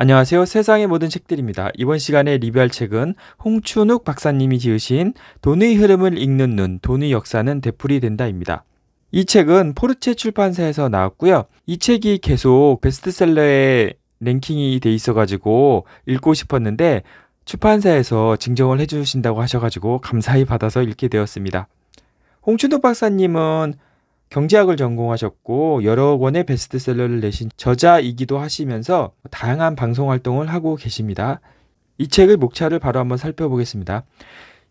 안녕하세요. 세상의 모든 책들입니다. 이번 시간에 리뷰할 책은 홍춘욱 박사님이 지으신 돈의 흐름을 읽는 눈, 돈의 역사는 되풀이 된다입니다. 이 책은 포르체 출판사에서 나왔고요. 이 책이 계속 베스트셀러에 랭킹이 돼 있어가지고 읽고 싶었는데 출판사에서 증정을 해주신다고 하셔가지고 감사히 받아서 읽게 되었습니다. 홍춘욱 박사님은 경제학을 전공하셨고 여러 권의 베스트셀러를 내신 저자이기도 하시면서 다양한 방송 활동을 하고 계십니다. 이 책의 목차를 바로 한번 살펴보겠습니다.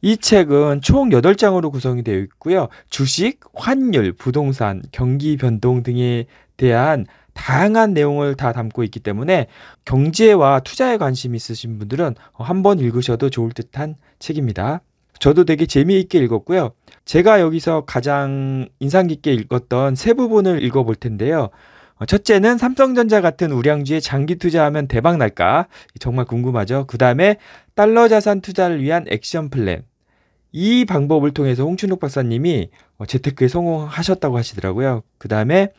이 책은 총 8장으로 구성이 되어 있고요. 주식, 환율, 부동산, 경기 변동 등에 대한 다양한 내용을 다 담고 있기 때문에 경제와 투자에 관심 있으신 분들은 한번 읽으셔도 좋을 듯한 책입니다. 저도 되게 재미있게 읽었고요. 제가 여기서 가장 인상 깊게 읽었던 세 부분을 읽어볼 텐데요. 어, 첫째는 삼성전자 같은 우량주에 장기 투자하면 대박 날까? 정말 궁금하죠. 그 다음에 달러 자산 투자를 위한 액션 플랜. 이 방법을 통해서 홍춘욱 박사님이 어, 재테크에 성공하셨다고 하시더라고요. 그 다음에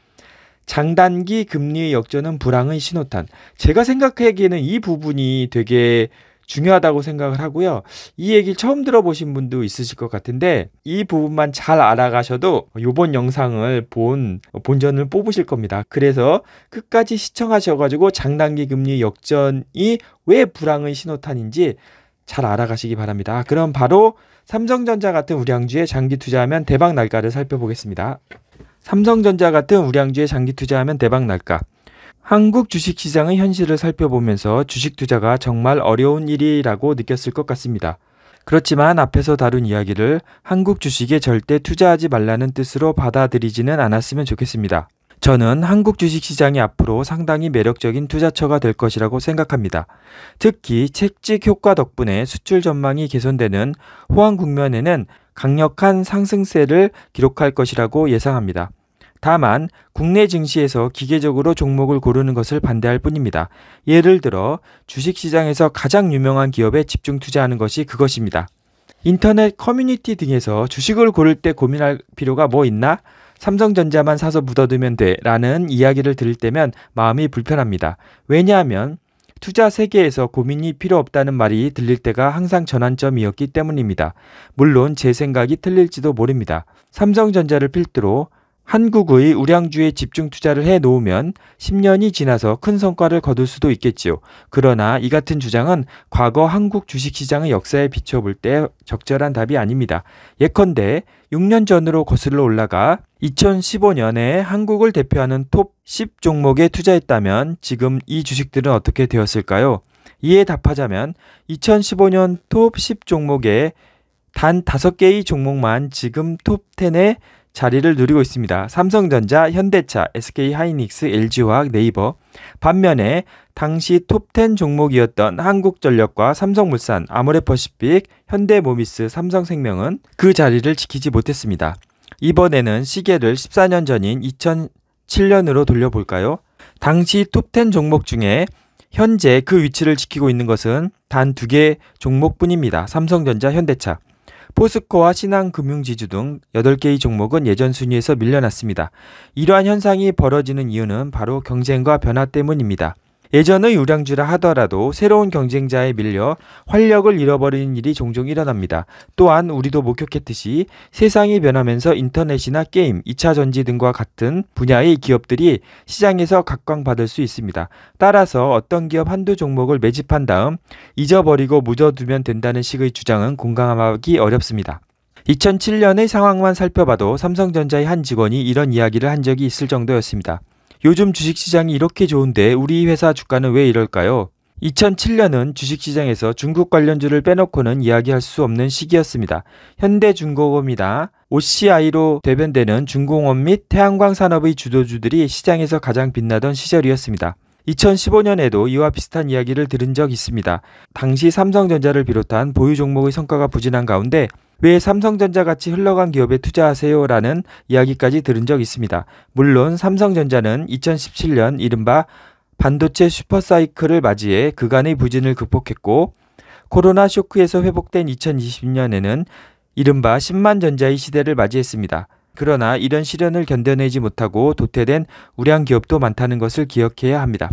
장단기 금리 역전은 불황의 신호탄. 제가 생각하기에는 이 부분이 되게 중요하다고 생각을 하고요. 이 얘기를 처음 들어보신 분도 있으실 것 같은데 이 부분만 잘 알아가셔도 요번 영상을 본 본전을 뽑으실 겁니다. 그래서 끝까지 시청하셔가지고 장단기 금리 역전이 왜 불황의 신호탄인지 잘 알아가시기 바랍니다. 그럼 바로 삼성전자 같은 우량주에 장기 투자하면 대박 날까를 살펴보겠습니다. 삼성전자 같은 우량주에 장기 투자하면 대박 날까? 한국 주식시장의 현실을 살펴보면서 주식 투자가 정말 어려운 일이라고 느꼈을 것 같습니다. 그렇지만 앞에서 다룬 이야기를 한국 주식에 절대 투자하지 말라는 뜻으로 받아들이지는 않았으면 좋겠습니다. 저는 한국 주식시장이 앞으로 상당히 매력적인 투자처가 될 것이라고 생각합니다. 특히 책직 효과 덕분에 수출 전망이 개선되는 호황 국면에는 강력한 상승세를 기록할 것이라고 예상합니다. 다만 국내 증시에서 기계적으로 종목을 고르는 것을 반대할 뿐입니다. 예를 들어 주식시장에서 가장 유명한 기업에 집중 투자하는 것이 그것입니다. 인터넷 커뮤니티 등에서 주식을 고를 때 고민할 필요가 뭐 있나? 삼성전자만 사서 묻어두면 돼 라는 이야기를 들을 때면 마음이 불편합니다. 왜냐하면 투자 세계에서 고민이 필요 없다는 말이 들릴 때가 항상 전환점이었기 때문입니다. 물론 제 생각이 틀릴지도 모릅니다. 삼성전자를 필두로 한국의 우량주에 집중 투자를 해 놓으면 10년이 지나서 큰 성과를 거둘 수도 있겠지요. 그러나 이 같은 주장은 과거 한국 주식시장의 역사에 비춰볼 때 적절한 답이 아닙니다. 예컨대 6년 전으로 거슬러 올라가 2015년에 한국을 대표하는 톱 10 종목에 투자했다면 지금 이 주식들은 어떻게 되었을까요? 이에 답하자면 2015년 톱 10 종목에 단 5개의 종목만 지금 톱 10에 자리를 누리고 있습니다. 삼성전자, 현대차, SK하이닉스, LG화학, 네이버. 반면에 당시 톱10 종목이었던 한국전력과 삼성물산, 아모레퍼시픽, 현대모비스 삼성생명은 그 자리를 지키지 못했습니다. 이번에는 시계를 14년 전인 2007년으로 돌려볼까요? 당시 톱10 종목 중에 현재 그 위치를 지키고 있는 것은 단 두 개 종목뿐입니다. 삼성전자, 현대차. 포스코와 신한금융지주 등 8개의 종목은 예전 순위에서 밀려났습니다. 이러한 현상이 벌어지는 이유는 바로 경쟁과 변화 때문입니다. 예전의 우량주라 하더라도 새로운 경쟁자에 밀려 활력을 잃어버리는 일이 종종 일어납니다. 또한 우리도 목격했듯이 세상이 변하면서 인터넷이나 게임, 2차 전지 등과 같은 분야의 기업들이 시장에서 각광받을 수 있습니다. 따라서 어떤 기업 한두 종목을 매집한 다음 잊어버리고 묻어두면 된다는 식의 주장은 공감하기 어렵습니다. 2007년의 상황만 살펴봐도 삼성전자의 한 직원이 이런 이야기를 한 적이 있을 정도였습니다. 요즘 주식시장이 이렇게 좋은데 우리 회사 주가는 왜 이럴까요? 2007년은 주식시장에서 중국 관련주를 빼놓고는 이야기할 수 없는 시기였습니다. 현대중공업이다 OCI로 대변되는 중공업 및 태양광 산업의 주도주들이 시장에서 가장 빛나던 시절이었습니다. 2015년에도 이와 비슷한 이야기를 들은 적 있습니다. 당시 삼성전자를 비롯한 보유 종목의 성과가 부진한 가운데 왜 삼성전자 같이 흘러간 기업에 투자하세요라는 이야기까지 들은 적 있습니다. 물론 삼성전자는 2017년 이른바 반도체 슈퍼사이클을 맞이해 그간의 부진을 극복했고 코로나 쇼크에서 회복된 2020년에는 이른바 10만 전자의 시대를 맞이했습니다. 그러나 이런 시련을 견뎌내지 못하고 도태된 우량 기업도 많다는 것을 기억해야 합니다.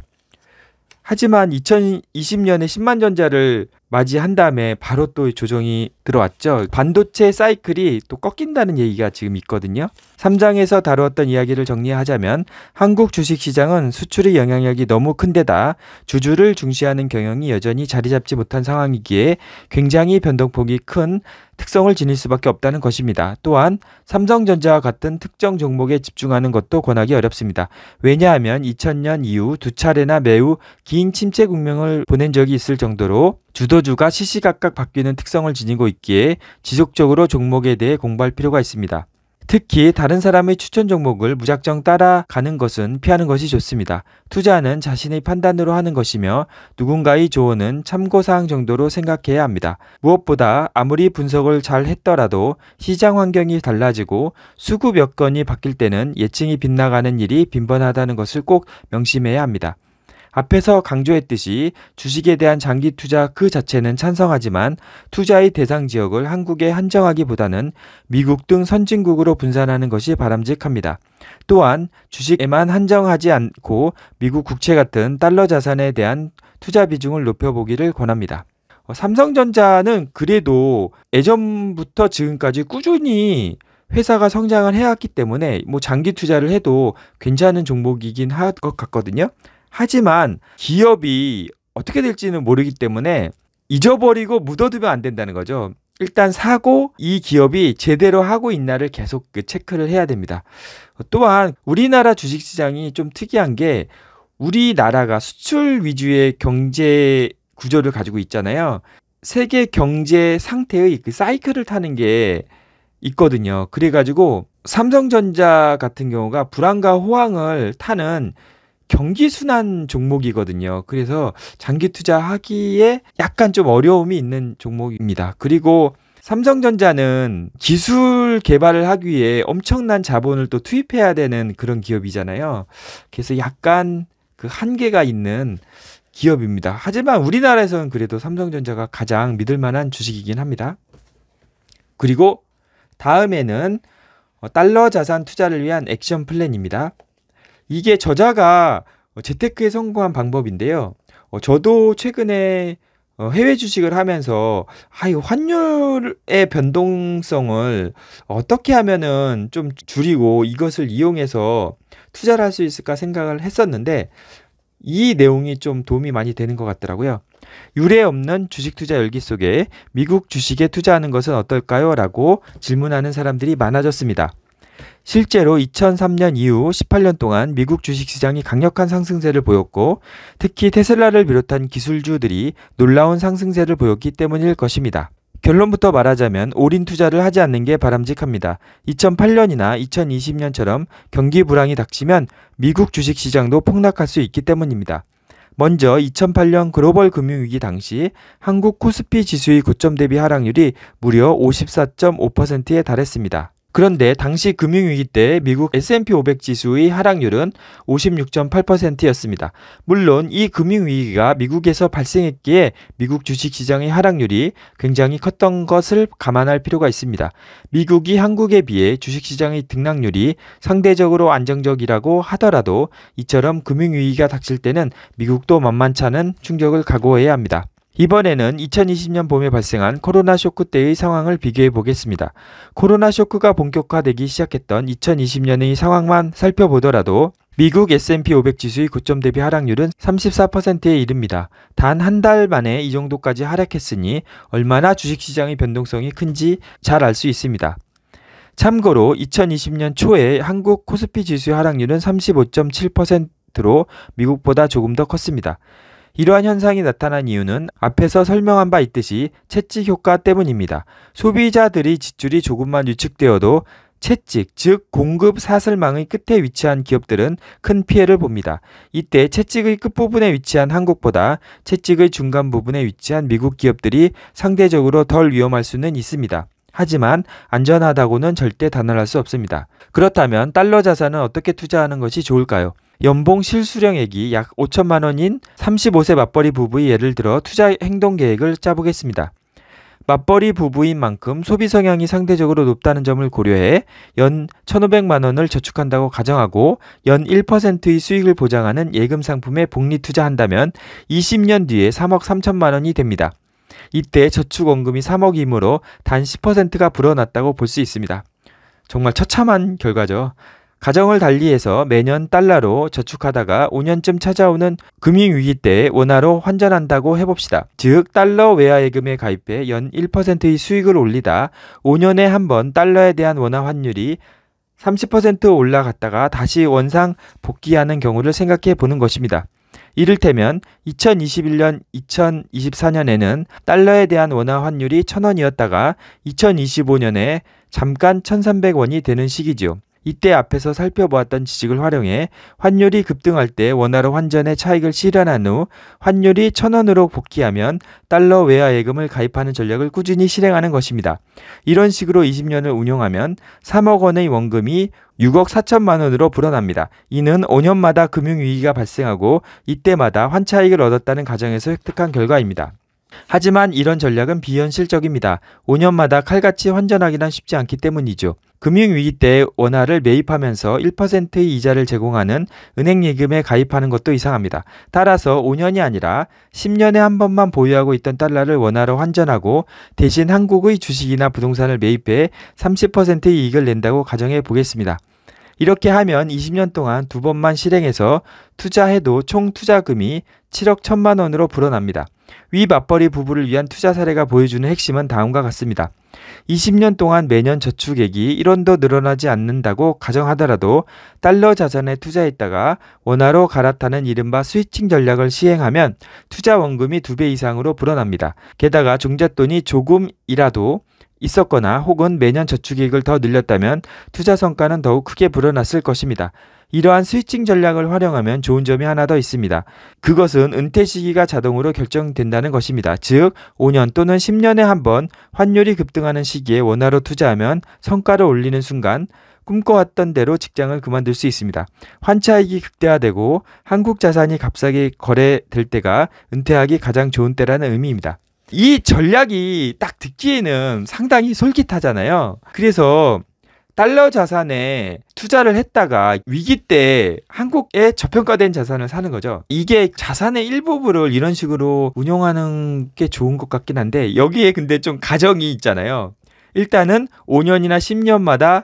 하지만 2020년에 10만 전자를 맞이한 다음에 바로 또 조정이 들어왔죠. 반도체 사이클이 또 꺾인다는 얘기가 지금 있거든요. 3장에서 다루었던 이야기를 정리하자면 한국 주식시장은 수출의 영향력이 너무 큰데다 주주를 중시하는 경영이 여전히 자리 잡지 못한 상황이기에 굉장히 변동폭이 큰 특성을 지닐 수밖에 없다는 것입니다. 또한 삼성전자와 같은 특정 종목에 집중하는 것도 권하기 어렵습니다. 왜냐하면 2000년 이후 두 차례나 매우 긴 침체 국명을 보낸 적이 있을 정도로 주도주가 시시각각 바뀌는 특성을 지니고 있기에 지속적으로 종목에 대해 공부할 필요가 있습니다. 특히 다른 사람의 추천 종목을 무작정 따라가는 것은 피하는 것이 좋습니다. 투자는 자신의 판단으로 하는 것이며 누군가의 조언은 참고사항 정도로 생각해야 합니다. 무엇보다 아무리 분석을 잘 했더라도 시장 환경이 달라지고 수급 여건이 바뀔 때는 예측이 빗나가는 일이 빈번하다는 것을 꼭 명심해야 합니다. 앞에서 강조했듯이 주식에 대한 장기 투자 그 자체는 찬성하지만 투자의 대상 지역을 한국에 한정하기보다는 미국 등 선진국으로 분산하는 것이 바람직합니다. 또한 주식에만 한정하지 않고 미국 국채 같은 달러 자산에 대한 투자 비중을 높여보기를 권합니다. 어, 삼성전자는 그래도 예전부터 지금까지 꾸준히 회사가 성장을 해왔기 때문에 뭐 장기 투자를 해도 괜찮은 종목이긴 할 것 같거든요. 하지만 기업이 어떻게 될지는 모르기 때문에 잊어버리고 묻어두면 안 된다는 거죠. 일단 사고 이 기업이 제대로 하고 있나를 계속 그 체크를 해야 됩니다. 또한 우리나라 주식시장이 좀 특이한 게 우리나라가 수출 위주의 경제 구조를 가지고 있잖아요. 세계 경제 상태의 그 사이클을 타는 게 있거든요. 그래가지고 삼성전자 같은 경우가 불안과 호황을 타는 경기 순환 종목이거든요. 그래서 장기 투자하기에 약간 좀 어려움이 있는 종목입니다. 그리고 삼성전자는 기술 개발을 하기 위해 엄청난 자본을 또 투입해야 되는 그런 기업이잖아요. 그래서 약간 그 한계가 있는 기업입니다. 하지만 우리나라에서는 그래도 삼성전자가 가장 믿을 만한 주식이긴 합니다. 그리고 다음에는 어, 달러 자산 투자를 위한 액션 플랜입니다. 이게 저자가 어, 재테크에 성공한 방법인데요. 어, 저도 최근에 어, 해외 주식을 하면서 아, 이 환율의 변동성을 어떻게 하면은 좀 줄이고 이것을 이용해서 투자를 할 수 있을까 생각을 했었는데 이 내용이 좀 도움이 많이 되는 것 같더라고요. 유례 없는 주식 투자 열기 속에 미국 주식에 투자하는 것은 어떨까요? 라고 질문하는 사람들이 많아졌습니다. 실제로 2003년 이후 18년 동안 미국 주식시장이 강력한 상승세를 보였고 특히 테슬라를 비롯한 기술주들이 놀라운 상승세를 보였기 때문일 것입니다. 결론부터 말하자면 올인 투자를 하지 않는 게 바람직합니다. 2008년이나 2020년처럼 경기 불황이 닥치면 미국 주식 시장도 폭락할 수 있기 때문입니다. 먼저 2008년 글로벌 금융위기 당시 한국 코스피 지수의 고점 대비 하락률이 무려 54.5%에 달했습니다. 그런데 당시 금융위기 때 미국 S&P 500 지수의 하락률은 56.8%였습니다. 물론 이 금융위기가 미국에서 발생했기에 미국 주식시장의 하락률이 굉장히 컸던 것을 감안할 필요가 있습니다. 미국이 한국에 비해 주식시장의 등락률이 상대적으로 안정적이라고 하더라도 이처럼 금융위기가 닥칠 때는 미국도 만만찮은 충격을 각오해야 합니다. 이번에는 2020년 봄에 발생한 코로나 쇼크 때의 상황을 비교해 보겠습니다. 코로나 쇼크가 본격화되기 시작했던 2020년의 상황만 살펴보더라도 미국 S&P 500 지수의 고점 대비 하락률은 34%에 이릅니다. 단 한 달 만에 이 정도까지 하락했으니 얼마나 주식시장의 변동성이 큰지 잘 알 수 있습니다. 참고로 2020년 초에 한국 코스피 지수의 하락률은 35.7%로 미국보다 조금 더 컸습니다. 이러한 현상이 나타난 이유는 앞에서 설명한 바 있듯이 채찍 효과 때문입니다. 소비자들이 지출이 조금만 유축되어도 채찍, 즉 공급 사슬망의 끝에 위치한 기업들은 큰 피해를 봅니다. 이때 채찍의 끝부분에 위치한 한국보다 채찍의 중간 부분에 위치한 미국 기업들이 상대적으로 덜 위험할 수는 있습니다. 하지만 안전하다고는 절대 단언할 수 없습니다. 그렇다면 달러 자산은 어떻게 투자하는 것이 좋을까요? 연봉 실수령액이 약 5천만 원인 35세 맞벌이 부부의 예를 들어 투자 행동 계획을 짜보겠습니다. 맞벌이 부부인 만큼 소비 성향이 상대적으로 높다는 점을 고려해 연 1,500만 원을 저축한다고 가정하고 연 1%의 수익을 보장하는 예금 상품에 복리 투자한다면 20년 뒤에 3억 3천만 원이 됩니다. 이때 저축원금이 3억이므로 단 10%가 불어났다고 볼 수 있습니다. 정말 처참한 결과죠. 가정을 달리해서 매년 달러로 저축하다가 5년쯤 찾아오는 금융위기 때 원화로 환전한다고 해봅시다. 즉 달러 외화 예금에 가입해 연 1%의 수익을 올리다 5년에 한번 달러에 대한 원화 환율이 30% 올라갔다가 다시 원상 복귀하는 경우를 생각해 보는 것입니다. 이를테면 2021년, 2024년에는 달러에 대한 원화 환율이 1000원이었다가 2025년에 잠깐 1300원이 되는 시기지요. 이때 앞에서 살펴보았던 지식을 활용해 환율이 급등할 때 원화로 환전의 차익을 실현한 후 환율이 천원으로 복귀하면 달러 외화 예금을 가입하는 전략을 꾸준히 실행하는 것입니다. 이런 식으로 20년을 운영하면 3억 원의 원금이 6억 4천만 원으로 불어납니다. 이는 5년마다 금융위기가 발생하고 이때마다 환차익을 얻었다는 가정에서 획득한 결과입니다. 하지만 이런 전략은 비현실적입니다. 5년마다 칼같이 환전하기는 쉽지 않기 때문이죠. 금융위기 때 원화를 매입하면서 1%의 이자를 제공하는 은행예금에 가입하는 것도 이상합니다. 따라서 5년이 아니라 10년에 한 번만 보유하고 있던 달러를 원화로 환전하고 대신 한국의 주식이나 부동산을 매입해 30%의 이익을 낸다고 가정해 보겠습니다. 이렇게 하면 20년 동안 두 번만 실행해서 투자해도 총 투자금이 7억 1천만 원으로 불어납니다. 위 맞벌이 부부를 위한 투자 사례가 보여주는 핵심은 다음과 같습니다. 20년 동안 매년 저축액이 1원도 늘어나지 않는다고 가정하더라도 달러 자산에 투자했다가 원화로 갈아타는 이른바 스위칭 전략을 시행하면 투자 원금이 2배 이상으로 불어납니다. 게다가 종잣돈이 조금이라도 있었거나 혹은 매년 저축액을 더 늘렸다면 투자 성과는 더욱 크게 불어났을 것입니다. 이러한 스위칭 전략을 활용하면 좋은 점이 하나 더 있습니다. 그것은 은퇴 시기가 자동으로 결정된다는 것입니다. 즉 5년 또는 10년에 한 번 환율이 급등하는 시기에 원화로 투자하면 성과를 올리는 순간 꿈꿔왔던 대로 직장을 그만둘 수 있습니다. 환차익이 극대화되고 한국 자산이 값싸게 거래될 때가 은퇴하기 가장 좋은 때라는 의미입니다. 이 전략이 딱 듣기에는 상당히 솔깃하잖아요. 그래서 달러 자산에 투자를 했다가 위기 때 한국에 저평가된 자산을 사는 거죠. 이게 자산의 일부분을 이런 식으로 운용하는 게 좋은 것 같긴 한데 여기에 근데 좀 가정이 있잖아요. 일단은 5년이나 10년마다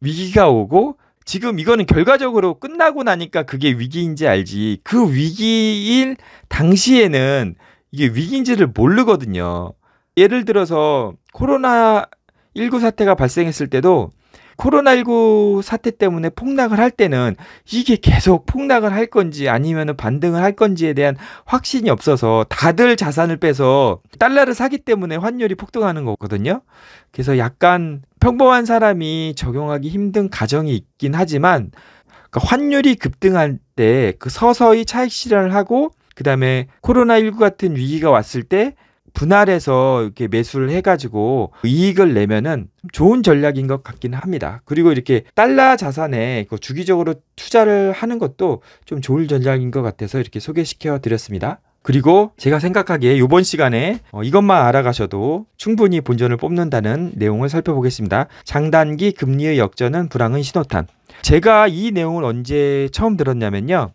위기가 오고 지금 이거는 결과적으로 끝나고 나니까 그게 위기인지 알지 그 위기일 당시에는 이게 위기인지를 모르거든요. 예를 들어서 코로나 19 사태가 발생했을 때도 코로나19 사태 때문에 폭락을 할 때는 이게 계속 폭락을 할 건지 아니면 반등을 할 건지에 대한 확신이 없어서 다들 자산을 빼서 달러를 사기 때문에 환율이 폭등하는 거거든요. 그래서 약간 평범한 사람이 적용하기 힘든 가정이 있긴 하지만 그러니까 환율이 급등할 때 그 서서히 차익 실현을 하고 그다음에 코로나19 같은 위기가 왔을 때 분할해서 이렇게 매수를 해가지고 이익을 내면은 좋은 전략인 것같긴 합니다. 그리고 이렇게 달러 자산에 그 주기적으로 투자를 하는 것도 좀 좋은 전략인 것 같아서 이렇게 소개시켜 드렸습니다. 그리고 제가 생각하기에 이번 시간에 어, 이것만 알아가셔도 충분히 본전을 뽑는다는 내용을 살펴보겠습니다. 장단기 금리의 역전은 불황은 신호탄. 제가 이 내용을 언제 처음 들었냐면요.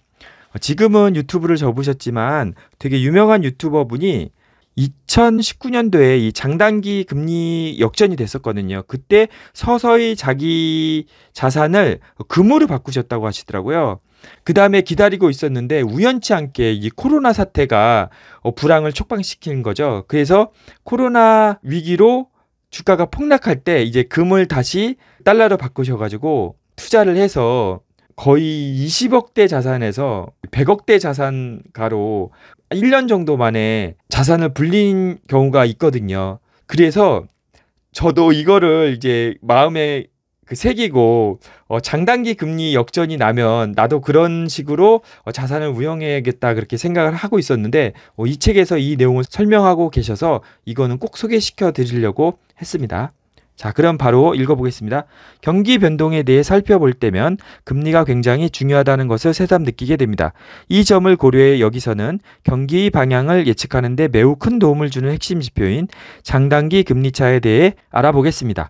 지금은 유튜브를 접으셨지만 되게 유명한 유튜버 분이 2019년도에 이 장단기 금리 역전이 됐었거든요. 그때 서서히 자기 자산을 금으로 바꾸셨다고 하시더라고요. 그 다음에 기다리고 있었는데 우연치 않게 이 코로나 사태가 어, 불황을 촉방시킨 거죠. 그래서 코로나 위기로 주가가 폭락할 때 이제 금을 다시 달러로 바꾸셔가지고 투자를 해서 거의 20억대 자산에서 100억대 자산가로 1년 정도 만에 자산을 불린 경우가 있거든요. 그래서 저도 이거를 이제 마음에 그 새기고 어, 장단기 금리 역전이 나면 나도 그런 식으로 어, 자산을 운영해야겠다 그렇게 생각을 하고 있었는데 어, 이 책에서 이 내용을 설명하고 계셔서 이거는 꼭 소개시켜 드리려고 했습니다. 자, 그럼 바로 읽어보겠습니다. 경기 변동에 대해 살펴볼 때면 금리가 굉장히 중요하다는 것을 새삼 느끼게 됩니다. 이 점을 고려해 여기서는 경기 방향을 예측하는데 매우 큰 도움을 주는 핵심 지표인 장단기 금리차에 대해 알아보겠습니다.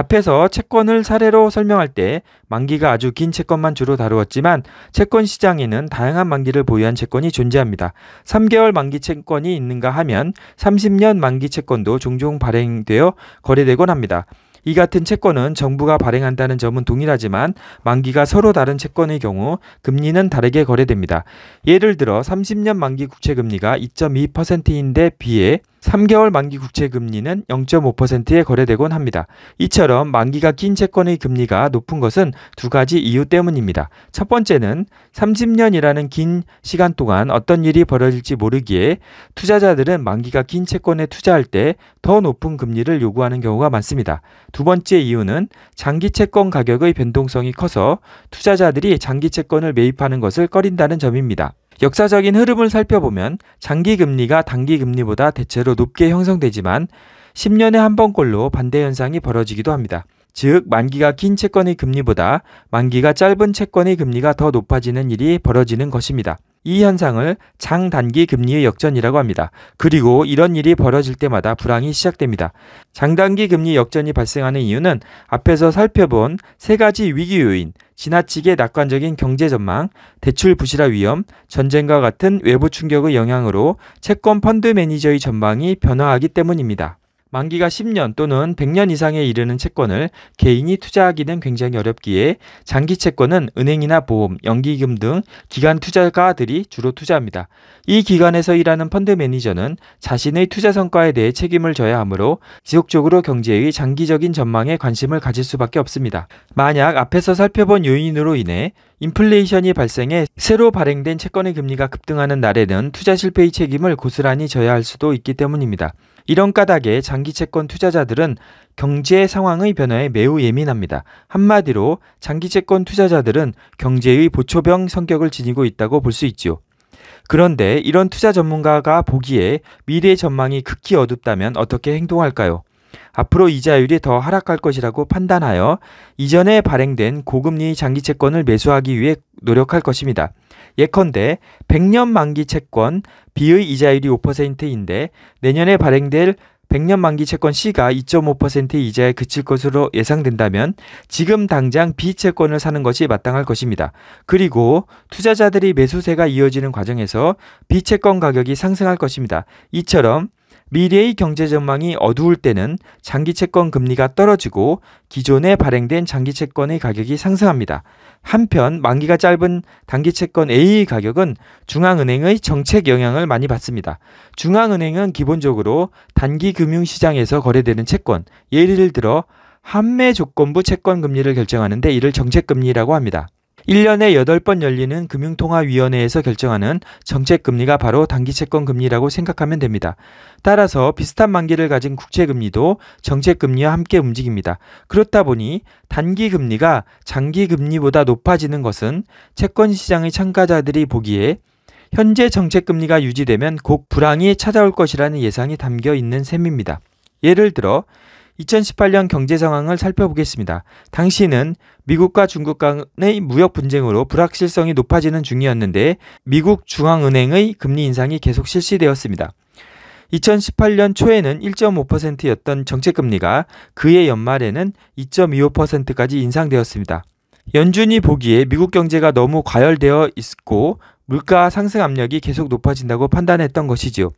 앞에서 채권을 사례로 설명할 때 만기가 아주 긴 채권만 주로 다루었지만 채권 시장에는 다양한 만기를 보유한 채권이 존재합니다. 3개월 만기 채권이 있는가 하면 30년 만기 채권도 종종 발행되어 거래되곤 합니다. 이 같은 채권은 정부가 발행한다는 점은 동일하지만 만기가 서로 다른 채권의 경우 금리는 다르게 거래됩니다. 예를 들어 30년 만기 국채 금리가 2.2%인데 비해 3개월 만기 국채 금리는 0.5%에 거래되곤 합니다. 이처럼 만기가 긴 채권의 금리가 높은 것은 두 가지 이유 때문입니다. 첫 번째는 30년이라는 긴 시간 동안 어떤 일이 벌어질지 모르기에 투자자들은 만기가 긴 채권에 투자할 때 더 높은 금리를 요구하는 경우가 많습니다. 두 번째 이유는 장기 채권 가격의 변동성이 커서 투자자들이 장기 채권을 매입하는 것을 꺼린다는 점입니다. 역사적인 흐름을 살펴보면 장기 금리가 단기 금리보다 대체로 높게 형성되지만 10년에 한 번꼴로 반대 현상이 벌어지기도 합니다. 즉 만기가 긴 채권의 금리보다 만기가 짧은 채권의 금리가 더 높아지는 일이 벌어지는 것입니다. 이 현상을 장단기 금리의 역전이라고 합니다. 그리고 이런 일이 벌어질 때마다 불황이 시작됩니다. 장단기 금리 역전이 발생하는 이유는 앞에서 살펴본 세 가지 위기 요인, 지나치게 낙관적인 경제 전망, 대출 부실화 위험, 전쟁과 같은 외부 충격의 영향으로 채권 펀드 매니저의 전망이 변화하기 때문입니다. 만기가 10년 또는 100년 이상에 이르는 채권을 개인이 투자하기는 굉장히 어렵기에 장기 채권은 은행이나 보험, 연기금 등 기관 투자가들이 주로 투자합니다. 이 기관에서 일하는 펀드 매니저는 자신의 투자 성과에 대해 책임을 져야 하므로 지속적으로 경제의 장기적인 전망에 관심을 가질 수밖에 없습니다. 만약 앞에서 살펴본 요인으로 인해 인플레이션이 발생해 새로 발행된 채권의 금리가 급등하는 날에는 투자 실패의 책임을 고스란히 져야 할 수도 있기 때문입니다. 이런 까닭에 장기 채권 투자자들은 경제 상황의 변화에 매우 예민합니다. 한마디로 장기 채권 투자자들은 경제의 보초병 성격을 지니고 있다고 볼 수있죠 그런데 이런 투자 전문가가 보기에 미래의 전망이 극히 어둡다면 어떻게 행동할까요? 앞으로 이자율이 더 하락할 것이라고 판단하여 이전에 발행된 고금리 장기 채권을 매수하기 위해 노력할 것입니다. 예컨대 100년 만기 채권 B의 이자율이 5%인데 내년에 발행될 100년 만기 채권 C가 2.5%의 이자에 그칠 것으로 예상된다면 지금 당장 B 채권을 사는 것이 마땅할 것입니다. 그리고 투자자들이 매수세가 이어지는 과정에서 B 채권 가격이 상승할 것입니다. 이처럼 미래의 경제 전망이 어두울 때는 장기 채권 금리가 떨어지고 기존에 발행된 장기 채권의 가격이 상승합니다. 한편 만기가 짧은 단기 채권 A의 가격은 중앙은행의 정책 영향을 많이 받습니다. 중앙은행은 기본적으로 단기 금융 시장에서 거래되는 채권, 예를 들어 한매 조건부 채권 금리를 결정하는데 이를 정책 금리라고 합니다. 1년에 8번 열리는 금융통화위원회에서 결정하는 정책금리가 바로 단기채권 금리라고 생각하면 됩니다. 따라서 비슷한 만기를 가진 국채금리도 정책금리와 함께 움직입니다. 그렇다 보니 단기금리가 장기금리보다 높아지는 것은 채권시장의 참가자들이 보기에 현재 정책금리가 유지되면 곧 불황이 찾아올 것이라는 예상이 담겨 있는 셈입니다. 예를 들어 2018년 경제 상황을 살펴보겠습니다. 당시는 미국과 중국 간의 무역 분쟁으로 불확실성이 높아지는 중이었는데 미국 중앙은행의 금리 인상이 계속 실시되었습니다. 2018년 초에는 1.5%였던 정책금리가 그해 연말에는 2.25%까지 인상되었습니다. 연준이 보기에 미국 경제가 너무 과열되어 있고 물가 상승 압력이 계속 높아진다고 판단했던 것이지요.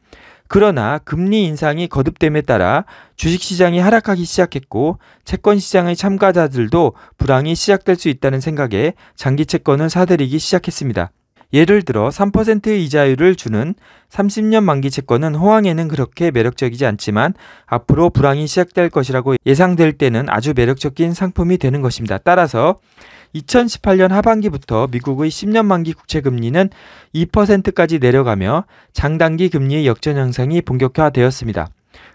그러나 금리 인상이 거듭됨에 따라 주식시장이 하락하기 시작했고 채권시장의 참가자들도 불황이 시작될 수 있다는 생각에 장기 채권을 사들이기 시작했습니다. 예를 들어 3%의 이자율을 주는 30년 만기 채권은 호황에는 그렇게 매력적이지 않지만 앞으로 불황이 시작될 것이라고 예상될 때는 아주 매력적인 상품이 되는 것입니다. 따라서 2018년 하반기부터 미국의 10년 만기 국채 금리는 2%까지 내려가며 장단기 금리의 역전 현상이 본격화되었습니다.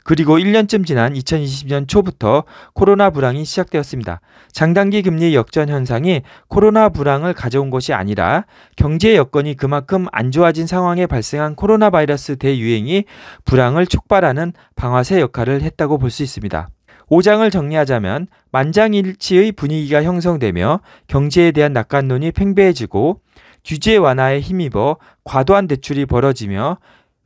그리고 1년쯤 지난 2020년 초부터 코로나 불황이 시작되었습니다. 장단기 금리 역전 현상이 코로나 불황을 가져온 것이 아니라 경제 여건이 그만큼 안 좋아진 상황에 발생한 코로나 바이러스 대유행이 불황을 촉발하는 방아쇠 역할을 했다고 볼 수 있습니다. 5장을 정리하자면 만장일치의 분위기가 형성되며 경제에 대한 낙관론이 팽배해지고 규제 완화에 힘입어 과도한 대출이 벌어지며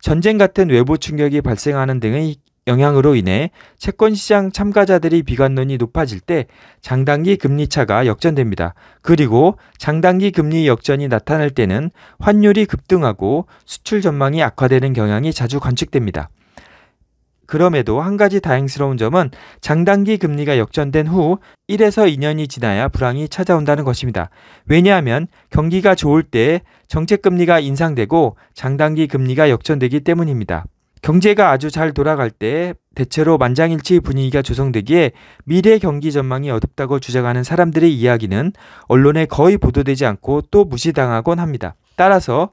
전쟁 같은 외부 충격이 발생하는 등의 영향으로 인해 채권 시장 참가자들이 비관론이 높아질 때 장단기 금리 차가 역전됩니다. 그리고 장단기 금리 역전이 나타날 때는 환율이 급등하고 수출 전망이 악화되는 경향이 자주 관측됩니다. 그럼에도 한 가지 다행스러운 점은 장단기 금리가 역전된 후 1에서 2년이 지나야 불황이 찾아온다는 것입니다. 왜냐하면 경기가 좋을 때 정책금리가 인상되고 장단기 금리가 역전되기 때문입니다. 경제가 아주 잘 돌아갈 때 대체로 만장일치 분위기가 조성되기에 미래 경기 전망이 어둡다고 주장하는 사람들의 이야기는 언론에 거의 보도되지 않고 또 무시당하곤 합니다. 따라서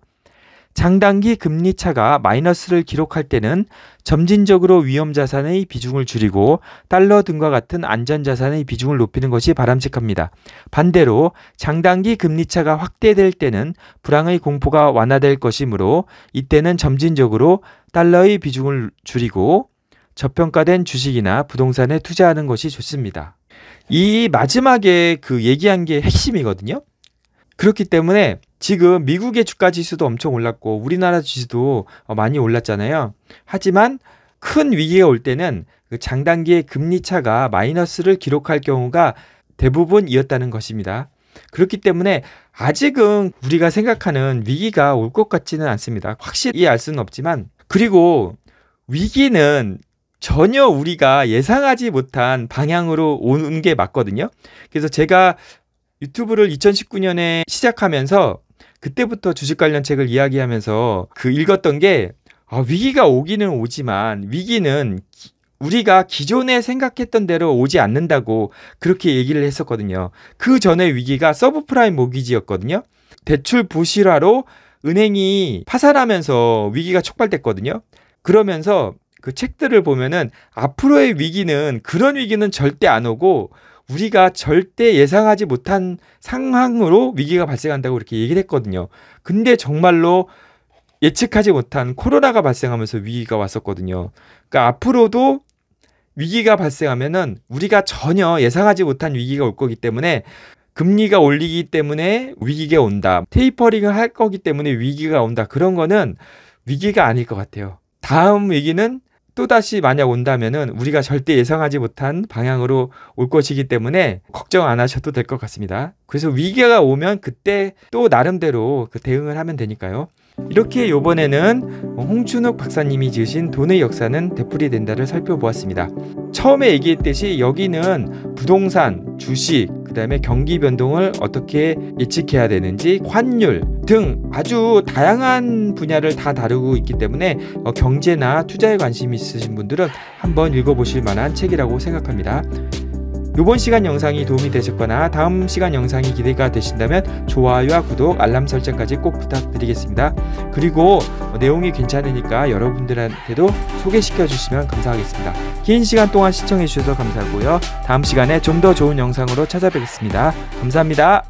장단기 금리 차가 마이너스를 기록할 때는 점진적으로 위험 자산의 비중을 줄이고 달러 등과 같은 안전 자산의 비중을 높이는 것이 바람직합니다. 반대로 장단기 금리 차가 확대될 때는 불황의 공포가 완화될 것이므로 이때는 점진적으로 달러의 비중을 줄이고 저평가된 주식이나 부동산에 투자하는 것이 좋습니다. 이 마지막에 그 얘기한 게 핵심이거든요. 그렇기 때문에 지금 미국의 주가 지수도 엄청 올랐고 우리나라 지수도 어, 많이 올랐잖아요. 하지만 큰 위기가 올 때는 그 장단기의 금리 차가 마이너스를 기록할 경우가 대부분이었다는 것입니다. 그렇기 때문에 아직은 우리가 생각하는 위기가 올 것 같지는 않습니다. 확실히 알 수는 없지만 그리고 위기는 전혀 우리가 예상하지 못한 방향으로 오는 게 맞거든요. 그래서 제가 유튜브를 2019년에 시작하면서 그때부터 주식 관련 책을 이야기하면서 그 읽었던 게 아, 위기가 오기는 오지만 위기는 기, 우리가 기존에 생각했던 대로 오지 않는다고 그렇게 얘기를 했었거든요. 그 전에 위기가 서브프라임 모기지였거든요. 대출 부실화로 은행이 파산하면서 위기가 촉발됐거든요. 그러면서 그 책들을 보면은 앞으로의 위기는 그런 위기는 절대 안 오고 우리가 절대 예상하지 못한 상황으로 위기가 발생한다고 이렇게 얘기를 했거든요. 근데 정말로 예측하지 못한 코로나가 발생하면서 위기가 왔었거든요. 그러니까 앞으로도 위기가 발생하면은 우리가 전혀 예상하지 못한 위기가 올 거기 때문에 금리가 올리기 때문에 위기가 온다. 테이퍼링을 할 거기 때문에 위기가 온다. 그런 거는 위기가 아닐 것 같아요. 다음 위기는 또다시 만약 온다면은 우리가 절대 예상하지 못한 방향으로 올 것이기 때문에 걱정 안 하셔도 될 것 같습니다. 그래서 위기가 오면 그때 또 나름대로 그 대응을 하면 되니까요. 이렇게 요번에는 홍춘욱 박사님이 지으신 돈의 역사는 되풀이 된다를 살펴보았습니다. 처음에 얘기했듯이 여기는 부동산, 주식, 그다음에 경기 변동을 어떻게 예측해야 되는지 환율 등 아주 다양한 분야를 다 다루고 있기 때문에 어, 경제나 투자에 관심 있으신 분들은 한번 읽어보실 만한 책이라고 생각합니다. 이번 시간 영상이 도움이 되셨거나 다음 시간 영상이 기대가 되신다면 좋아요와 구독, 알람 설정까지 꼭 부탁드리겠습니다. 그리고 내용이 괜찮으니까 여러분들한테도 소개시켜 주시면 감사하겠습니다. 긴 시간 동안 시청해 주셔서 감사하고요. 다음 시간에 좀 더 좋은 영상으로 찾아뵙겠습니다. 감사합니다.